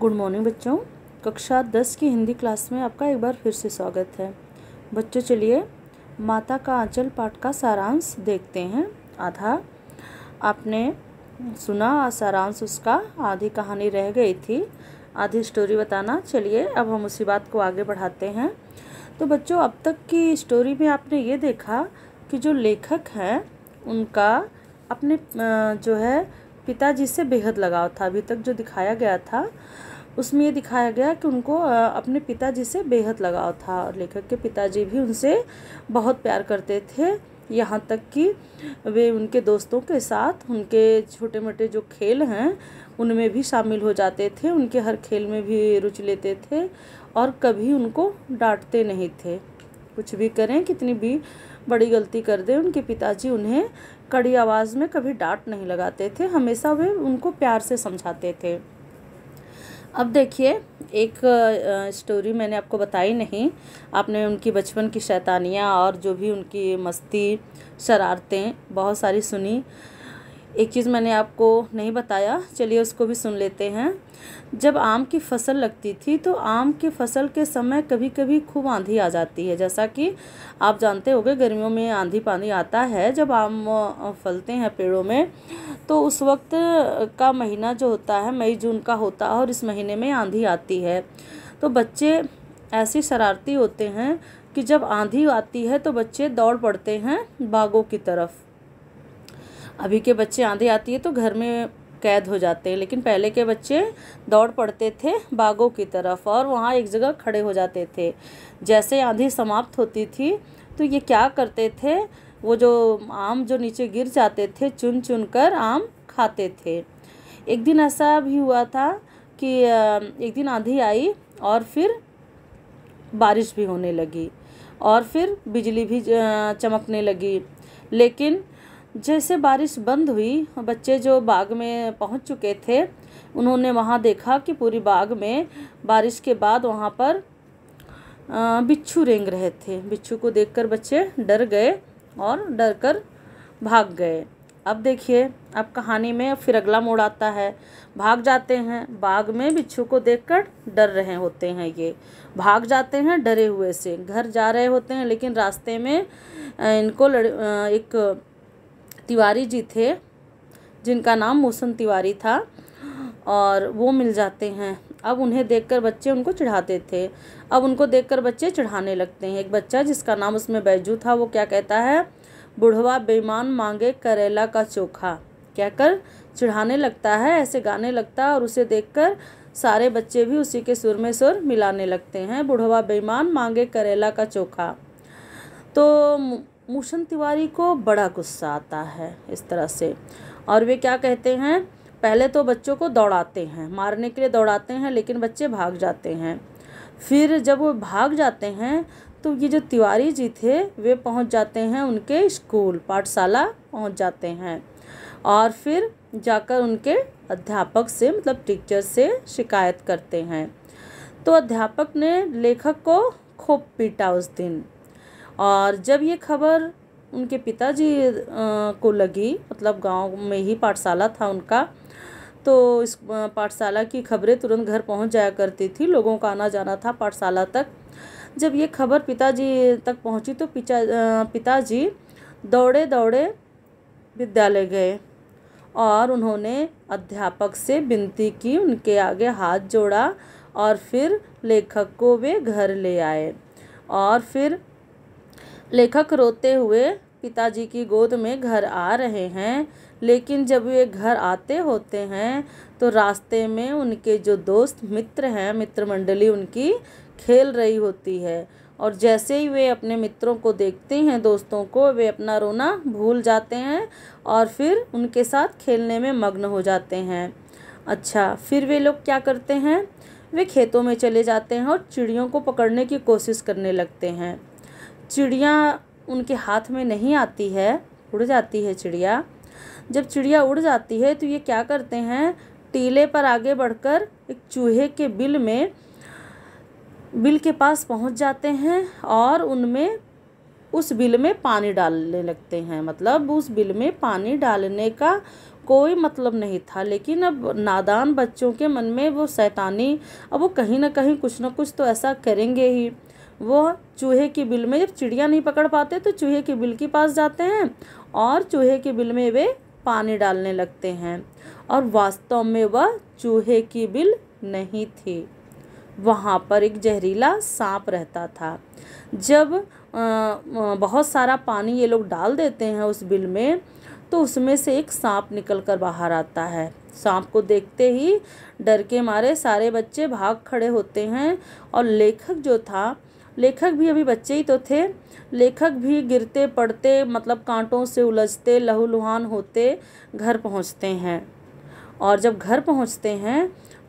good morning बच्चों कक्षा दस की हिंदी क्लास में आपका एक बार फिर से स्वागत है बच्चों चलिए माता का आंचल पाठ का सारांश देखते हैं आधा आपने सुना सारांश उसका आधी कहानी रह गई थी आधी स्टोरी बताना चलिए अब हम उसी बात को आगे बढ़ाते हैं तो बच्चों अब तक की स्टोरी में आपने ये देखा कि जो लेखक हैं उनका अपने जो है पिताजी से बेहद लगाव था अभी तक जो दिखाया गया था उसमें ये दिखाया गया कि उनको अपने पिताजी से बेहद लगाव था और लेखक के पिताजी भी उनसे बहुत प्यार करते थे यहाँ तक कि वे उनके दोस्तों के साथ उनके छोटे मोटे जो खेल हैं उनमें भी शामिल हो जाते थे उनके हर खेल में भी रुचि लेते थे और कभी उनको डांटते नहीं थे कुछ भी करें कितनी भी बड़ी गलती कर दें उनके पिताजी उन्हें कड़ी आवाज़ में कभी डांट नहीं लगाते थे हमेशा वे उनको प्यार से समझाते थे अब देखिए एक स्टोरी मैंने आपको बताई नहीं आपने उनकी बचपन की शैतानियाँ और जो भी उनकी मस्ती शरारतें बहुत सारी सुनी एक चीज़ मैंने आपको नहीं बताया चलिए उसको भी सुन लेते हैं जब आम की फसल लगती थी तो आम की फसल के समय कभी कभी खूब आंधी आ जाती है जैसा कि आप जानते होंगे गर्मियों में आंधी पानी आता है जब आम फलते हैं पेड़ों में तो उस वक्त का महीना जो होता है मई जून का होता है और इस महीने में आंधी आती है तो बच्चे ऐसे शरारती होते हैं कि जब आंधी आती है तो बच्चे दौड़ पड़ते हैं बागों की तरफ अभी के बच्चे आंधी आती है तो घर में कैद हो जाते हैं लेकिन पहले के बच्चे दौड़ पड़ते थे बागों की तरफ और वहाँ एक जगह खड़े हो जाते थे जैसे आंधी समाप्त होती थी तो ये क्या करते थे वो जो आम जो नीचे गिर जाते थे चुन चुन कर आम खाते थे एक दिन ऐसा भी हुआ था कि एक दिन आंधी आई और फिर बारिश भी होने लगी और फिर बिजली भी चमकने लगी लेकिन जैसे बारिश बंद हुई बच्चे जो बाग में पहुंच चुके थे उन्होंने वहां देखा कि पूरी बाग में बारिश के बाद वहां पर बिच्छू रेंग रहे थे बिच्छू को देखकर बच्चे डर गए और डर कर भाग गए अब देखिए अब कहानी में फिर अगला मोड़ आता है भाग जाते हैं बाग में बिच्छू को देखकर डर रहे होते हैं ये भाग जाते हैं डरे हुए से घर जा रहे होते हैं लेकिन रास्ते में इनको लड़ एक तिवारी जी थे जिनका नाम मोहसन तिवारी था और वो मिल जाते हैं अब उन्हें देखकर बच्चे उनको चढ़ाते थे अब उनको देखकर बच्चे चढ़ाने लगते हैं एक बच्चा जिसका नाम उसमें बैजू था वो क्या कहता है बुढ़वा बेईमान मांगे करेला का चोखा कहकर चढ़ाने लगता है ऐसे गाने लगता है और उसे देखकर सारे बच्चे भी उसी के सुर में सुर मिलाने लगते हैं बुढ़वा बेईमान मांगे करेला का चोखा तो मूसन तिवारी को बड़ा गुस्सा आता है इस तरह से और वे क्या कहते हैं पहले तो बच्चों को दौड़ाते हैं मारने के लिए दौड़ाते हैं लेकिन बच्चे भाग जाते हैं फिर जब वो भाग जाते हैं तो ये जो तिवारी जी थे वे पहुंच जाते हैं उनके स्कूल पाठशाला पहुंच जाते हैं और फिर जाकर उनके अध्यापक से मतलब टीचर से शिकायत करते हैं तो अध्यापक ने लेखक को खूब पीटा उस दिन और जब ये खबर उनके पिताजी को लगी मतलब गांव में ही पाठशाला था उनका तो इस पाठशाला की खबरें तुरंत घर पहुंच जाया करती थी लोगों का आना जाना था पाठशाला तक जब ये खबर पिताजी तक पहुंची तो पिता पिताजी दौड़े दौड़े विद्यालय गए और उन्होंने अध्यापक से विनती की उनके आगे हाथ जोड़ा और फिर लेखक को वे घर ले आए और फिर लेखक रोते हुए पिताजी की गोद में घर आ रहे हैं लेकिन जब वे घर आते होते हैं तो रास्ते में उनके जो दोस्त मित्र हैं मित्र मंडली उनकी खेल रही होती है और जैसे ही वे अपने मित्रों को देखते हैं दोस्तों को वे अपना रोना भूल जाते हैं और फिर उनके साथ खेलने में मग्न हो जाते हैं अच्छा फिर वे लोग क्या करते हैं वे खेतों में चले जाते हैं और चिड़ियों को पकड़ने की कोशिश करने लगते हैं चिड़िया उनके हाथ में नहीं आती है उड़ जाती है चिड़िया जब चिड़िया उड़ जाती है तो ये क्या करते हैं टीले पर आगे बढ़कर एक चूहे के बिल में बिल के पास पहुंच जाते हैं और उनमें उस बिल में पानी डालने लगते हैं मतलब उस बिल में पानी डालने का कोई मतलब नहीं था लेकिन अब नादान बच्चों के मन में वो शैतानी अब वो कहीं ना कहीं कुछ ना कुछ तो ऐसा करेंगे ही वो चूहे की बिल में जब चिड़िया नहीं पकड़ पाते तो चूहे की बिल के पास जाते हैं और चूहे के बिल में वे पानी डालने लगते हैं और वास्तव में वह चूहे की बिल नहीं थी वहाँ पर एक जहरीला सांप रहता था जब बहुत सारा पानी ये लोग डाल देते हैं उस बिल में तो उसमें से एक सांप निकल कर बाहर आता है सांप को देखते ही डर के मारे सारे बच्चे भाग खड़े होते हैं और लेखक जो था लेखक भी अभी बच्चे ही तो थे लेखक भी गिरते पड़ते मतलब कांटों से उलझते लहूलुहान होते घर पहुंचते हैं और जब घर पहुंचते हैं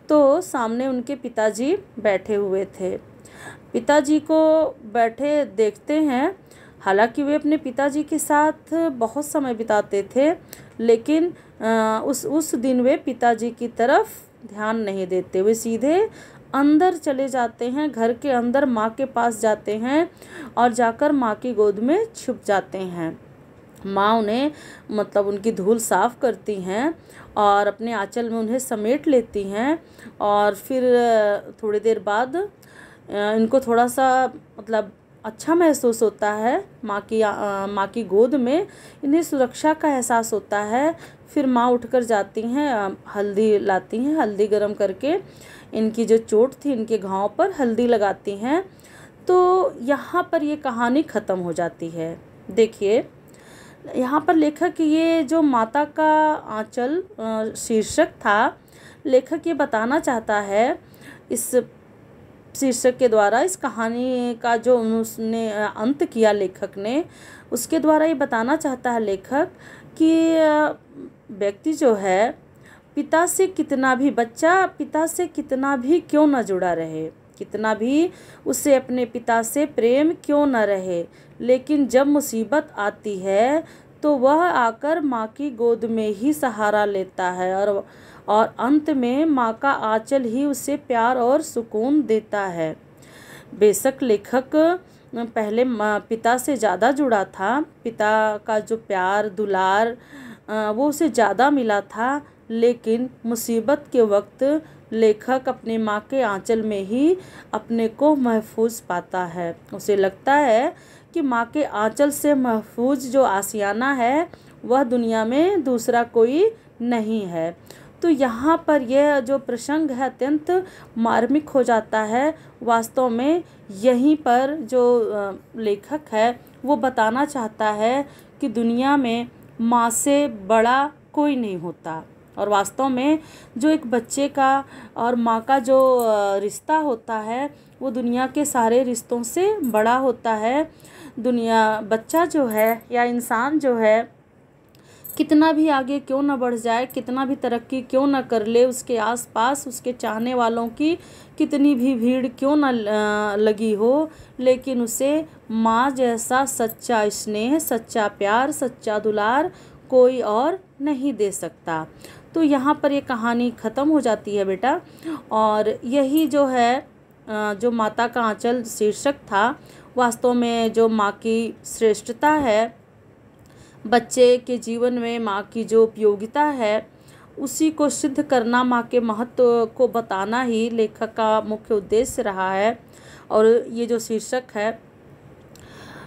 तो सामने उनके पिताजी बैठे हुए थे पिताजी को बैठे देखते हैं हालांकि वे अपने पिताजी के साथ बहुत समय बिताते थे लेकिन उस उस दिन वे पिताजी की तरफ ध्यान नहीं देते वे सीधे अंदर चले जाते हैं घर के अंदर माँ के पास जाते हैं और जाकर माँ की गोद में छुप जाते हैं माँ उन्हें मतलब उनकी धूल साफ़ करती हैं और अपने आंचल में उन्हें समेट लेती हैं और फिर थोड़ी देर बाद इनको थोड़ा सा मतलब अच्छा महसूस होता है माँ की माँ की गोद में इन्हें सुरक्षा का एहसास होता है फिर माँ उठकर जाती हैं हल्दी लाती हैं हल्दी गर्म करके इनकी जो चोट थी इनके घाव पर हल्दी लगाती हैं तो यहाँ पर ये कहानी ख़त्म हो जाती है देखिए यहाँ पर लेखक ये जो माता का आंचल शीर्षक था लेखक ये बताना चाहता है इस शीर्षक के द्वारा इस कहानी का जो उसने अंत किया लेखक ने उसके द्वारा ये बताना चाहता है लेखक कि व्यक्ति जो है पिता से कितना भी बच्चा पिता से कितना भी क्यों ना जुड़ा रहे कितना भी उसे अपने पिता से प्रेम क्यों न रहे लेकिन जब मुसीबत आती है तो वह आकर माँ की गोद में ही सहारा लेता है और और अंत में माँ का आंचल ही उसे प्यार और सुकून देता है बेशक लेखक पहले पिता से ज़्यादा जुड़ा था पिता का जो प्यार दुलार वो उसे ज़्यादा मिला था लेकिन मुसीबत के वक्त लेखक अपने माँ के आंचल में ही अपने को महफूज पाता है उसे लगता है कि माँ के आंचल से महफूज जो आसियाना है वह दुनिया में दूसरा कोई नहीं है तो यहाँ पर यह जो प्रसंग है अत्यंत मार्मिक हो जाता है वास्तव में यहीं पर जो लेखक है वो बताना चाहता है कि दुनिया में माँ से बड़ा कोई नहीं होता और वास्तव में जो एक बच्चे का और माँ का जो रिश्ता होता है वो दुनिया के सारे रिश्तों से बड़ा होता है दुनिया बच्चा जो है या इंसान जो है कितना भी आगे क्यों ना बढ़ जाए कितना भी तरक्की क्यों ना कर ले उसके आसपास उसके चाहने वालों की कितनी भी भीड़ क्यों ना लगी हो लेकिन उसे माँ जैसा सच्चा स्नेह सच्चा प्यार सच्चा दुलार कोई और नहीं दे सकता तो यहाँ पर ये कहानी ख़त्म हो जाती है बेटा और यही जो है जो माता का आंचल शीर्षक था वास्तव में जो माँ की श्रेष्ठता है बच्चे के जीवन में माँ की जो उपयोगिता है उसी को सिद्ध करना माँ के महत्व को बताना ही लेखक का मुख्य उद्देश्य रहा है और ये जो शीर्षक है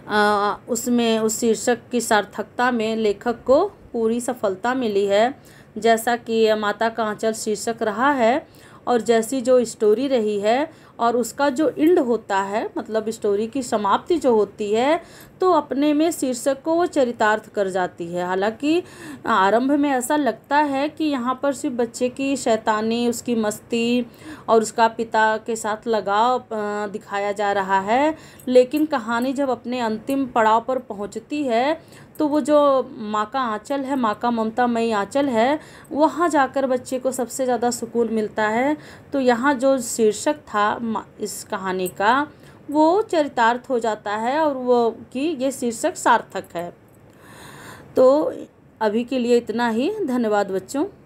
आ, उसमें उस शीर्षक की सार्थकता में लेखक को पूरी सफलता मिली है जैसा कि माता का आंचल शीर्षक रहा है और जैसी जो स्टोरी रही है और उसका जो इंड होता है मतलब स्टोरी की समाप्ति जो होती है तो अपने में शीर्षक को वो चरितार्थ कर जाती है हालांकि आरंभ में ऐसा लगता है कि यहाँ पर सिर्फ बच्चे की शैतानी उसकी मस्ती और उसका पिता के साथ लगाव दिखाया जा रहा है लेकिन कहानी जब अपने अंतिम पड़ाव पर पहुँचती है तो वो जो माँ का आँचल है माँ का ममता मई आँचल है वहाँ जाकर बच्चे को सबसे ज़्यादा सुकून मिलता है तो यहाँ जो शीर्षक था इस कहानी का वो चरितार्थ हो जाता है और वो कि ये शीर्षक सार्थक है तो अभी के लिए इतना ही धन्यवाद बच्चों